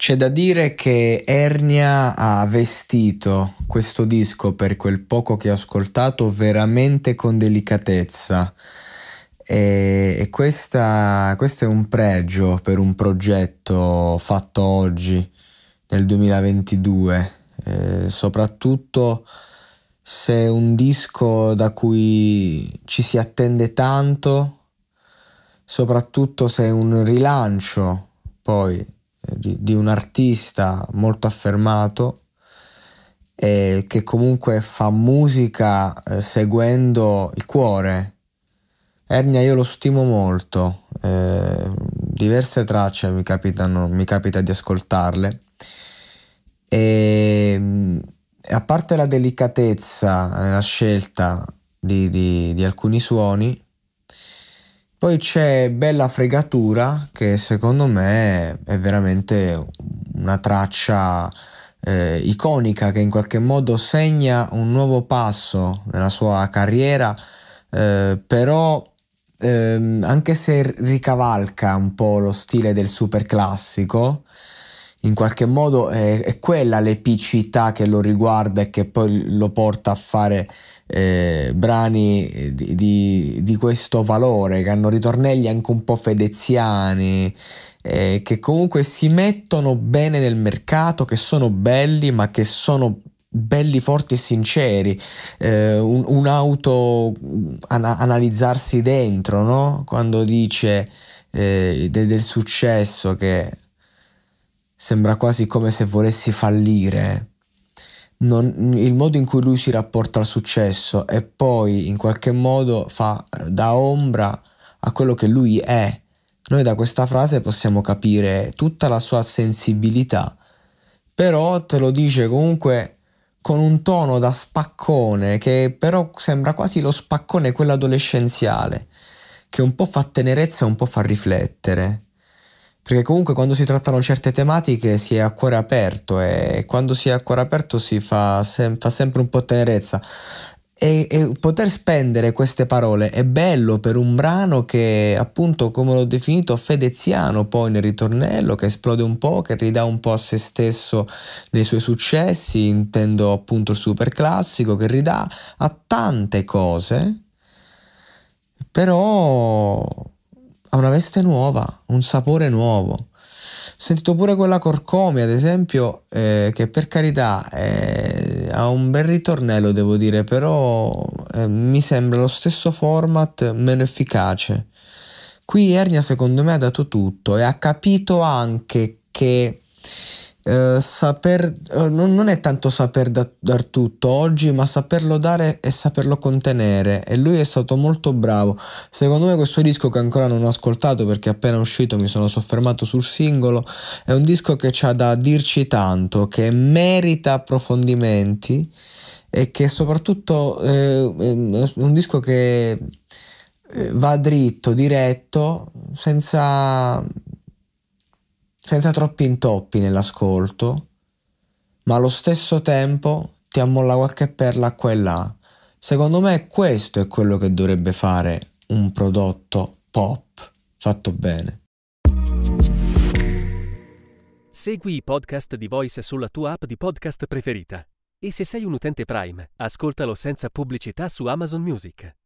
C'è da dire che Ernia ha vestito questo disco per quel poco che ho ascoltato veramente con delicatezza e, e questa, questo è un pregio per un progetto fatto oggi nel 2022, eh, soprattutto se è un disco da cui ci si attende tanto, soprattutto se è un rilancio poi eh, di, di un artista molto affermato eh, che comunque fa musica eh, seguendo il cuore. Ernia io lo stimo molto, eh, diverse tracce mi, capitano, mi capita di ascoltarle e ehm, a parte la delicatezza nella eh, scelta di, di, di alcuni suoni, poi c'è Bella Fregatura che secondo me è veramente una traccia eh, iconica che in qualche modo segna un nuovo passo nella sua carriera, eh, però ehm, anche se ricavalca un po' lo stile del super classico, in qualche modo è, è quella l'epicità che lo riguarda e che poi lo porta a fare eh, brani di, di, di, questo valore, che hanno ritornelli anche un po' fedeziani, eh, che comunque si mettono bene nel mercato, che sono belli, ma che sono belli, forti e sinceri, eh, un, un, auto ana, analizzarsi dentro, no? quando dice eh, de, del successo che Sembra quasi come se volessi fallire. Non, il modo in cui lui si rapporta al successo e poi in qualche modo fa eh, da ombra a quello che lui è. Noi da questa frase possiamo capire tutta la sua sensibilità, però te lo dice comunque con un tono da spaccone che però sembra quasi lo spaccone quello adolescenziale, che un po' fa tenerezza e un po' fa riflettere perché comunque quando si trattano certe tematiche si è a cuore aperto e quando si è a cuore aperto si fa, sem- fa sempre un po' tenerezza. E, e, poter spendere queste parole è bello per un brano che appunto come l'ho definito fedeziano poi nel ritornello che esplode un po' che ridà un po' a se stesso nei suoi successi intendo appunto il super classico che ridà a tante cose però ha una veste nuova, un sapore nuovo. Ho sentito pure quella corcomia, ad esempio, eh, che per carità eh, ha un bel ritornello, devo dire, però eh, mi sembra lo stesso format meno efficace. Qui Ernia secondo me ha dato tutto e ha capito anche che eh, saper, eh, non, non, è tanto saper da, dar tutto oggi, ma saperlo dare e saperlo contenere. E lui è stato molto bravo. Secondo me, questo disco che ancora non ho ascoltato perché appena uscito mi sono soffermato sul singolo. È un disco che ha da dirci tanto, che merita approfondimenti e che soprattutto eh, è un disco che eh, va dritto, diretto, senza senza troppi intoppi nell'ascolto, ma allo stesso tempo ti ammolla qualche perla qua e là. Secondo me questo è quello che dovrebbe fare un prodotto pop fatto bene. Segui i podcast di Voice sulla tua app di podcast preferita. E se sei un utente Prime, ascoltalo senza pubblicità su Amazon Music.